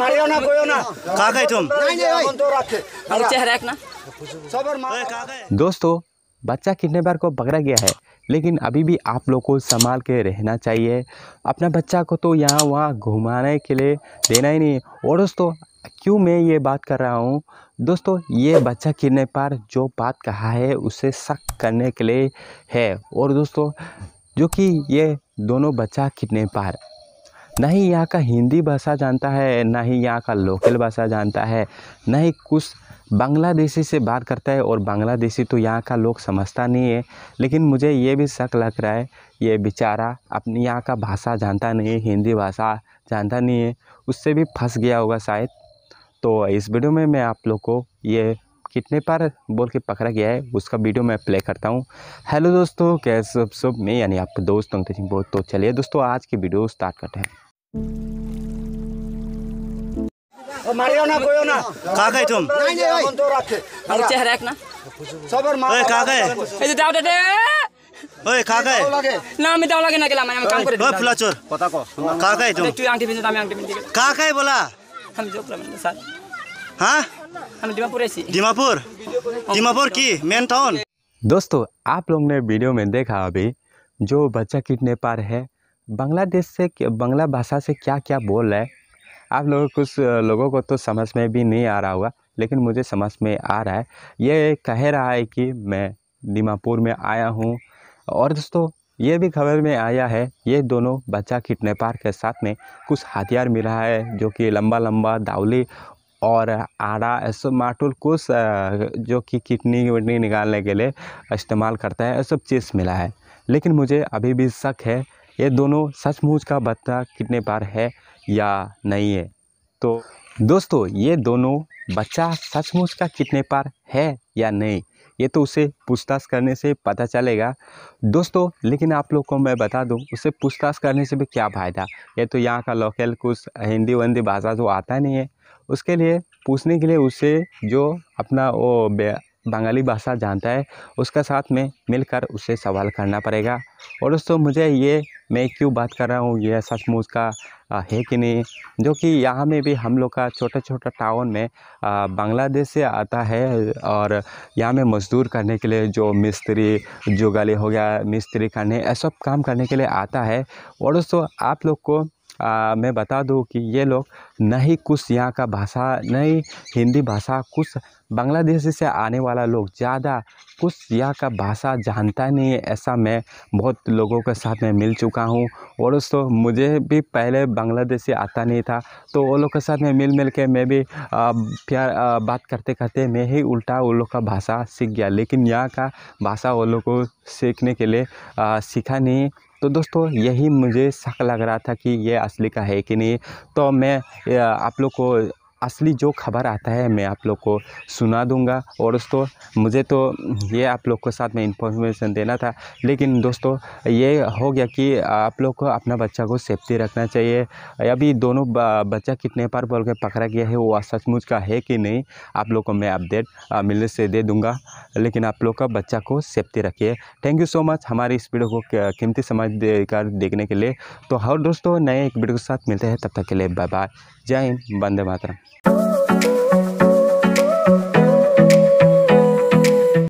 Mario না কইও না दोस्तों बच्चा बार को पकड़ा गया है लेकिन अभी भी आप लोग को संभाल के रहना चाहिए अपना बच्चा को तो यहाँ वहाँ घुमाने के लिए देना ही नहीं और दोस्तों क्यों मैं ये बात कर रहा हूँ दोस्तों ये बच्चा किरने पर जो बात कहा है उसे शक करने के लिए है और दोस्तों जो कि ये दोनों बच्चा पार ना ही यहाँ का हिंदी भाषा जानता है ना ही यहाँ का लोकल भाषा जानता है ना ही कुछ बांग्लादेशी से बात करता है और बांग्लादेशी तो यहाँ का लोग समझता नहीं है लेकिन मुझे ये भी शक लग रहा है ये बेचारा अपनी यहाँ का भाषा जानता नहीं है हिंदी भाषा जानता नहीं है उससे भी फंस गया होगा शायद तो इस वीडियो में मैं आप लोग को ये कितने बार बोल के पकड़ा गया है उसका वीडियो मैं प्ले करता हूँ हेलो दोस्तों कैसे सब सब मैं यानी आपके दोस्त अंकित सिंह बहुत तो चलिए दोस्तों आज की वीडियो स्टार्ट करते हैं बोला हम जो प्रबंध सर दिमापुर दिमापुर की मेन टाउन दोस्तों आप लोग ने वीडियो में देखा अभी जो बच्चा कितने पार है बांग्लादेश से बांग्ला भाषा से क्या क्या बोल रहा है आप लोग कुछ लोगों को तो समझ में भी नहीं आ रहा होगा लेकिन मुझे समझ में आ रहा है ये कह रहा है कि मैं दिमापुर में आया हूँ और दोस्तों ये भी खबर में आया है ये दोनों बच्चा किडनेपर के साथ में कुछ हथियार मिला है जो कि लंबा लंबा दावली और आरा ऐसे मार्टोल कुस जो कि किडनी विडनी निकालने के लिए इस्तेमाल करता है सब चीज़ मिला है लेकिन मुझे अभी भी शक है ये दोनों सचमुच का बत्ता कितने बार है या नहीं है तो दोस्तों ये दोनों बच्चा सचमुच का कितने पार है या नहीं ये तो उसे पूछताछ करने से पता चलेगा दोस्तों लेकिन आप लोग को मैं बता दूं उसे पूछताछ करने से भी क्या फ़ायदा ये तो यहाँ का लोकल कुछ हिंदी वंदी भाषा तो आता नहीं है उसके लिए पूछने के लिए उससे जो अपना वो बंगाली भाषा जानता है उसका साथ में मिलकर उससे सवाल करना पड़ेगा और दोस्तों मुझे ये मैं क्यों बात कर रहा हूँ यह सचमुच का है कि नहीं जो कि यहाँ में भी हम लोग का छोटा छोटा टाउन में बांग्लादेश से आता है और यहाँ में मज़दूर करने के लिए जो मिस्त्री जुगाली हो गया मिस्त्री करने सब काम करने के लिए आता है और दोस्तों आप लोग को आ, मैं बता दूँ कि ये लोग नहीं ही कुछ यहाँ का भाषा नहीं ही हिंदी भाषा कुछ बांग्लादेश से आने वाला लोग ज़्यादा कुछ यहाँ का भाषा जानता नहीं है ऐसा मैं बहुत लोगों के साथ में मिल चुका हूँ और दोस्तों मुझे भी पहले बांग्लादेशी आता नहीं था तो वो लोग के साथ में मिल मिल के मैं भी प्यार बात करते करते मैं ही उल्टा वो लोग का भाषा सीख गया लेकिन यहाँ का भाषा वो लोग को सीखने के लिए आ, सीखा नहीं तो दोस्तों यही मुझे शक लग रहा था कि ये असली का है कि नहीं तो मैं आप लोग को असली जो खबर आता है मैं आप लोग को सुना दूंगा और दोस्तों मुझे तो ये आप लोग के साथ में इंफॉर्मेशन देना था लेकिन दोस्तों ये हो गया कि आप लोग को अपना बच्चा को सेफ्टी रखना चाहिए अभी दोनों बच्चा कितने बार बोल के पकड़ा गया है वो सचमुच का है कि नहीं आप लोग को मैं अपडेट मिलने से दे दूँगा लेकिन आप लोग का बच्चा को सेफ्टी रखिए थैंक यू सो मच हमारी इस वीडियो को कीमती समझ देकर देखने के लिए तो हर दोस्तों नए एक वीडियो के साथ मिलते हैं तब तक के लिए बाय बाय जय हिंद वंदे मातरम Ooh.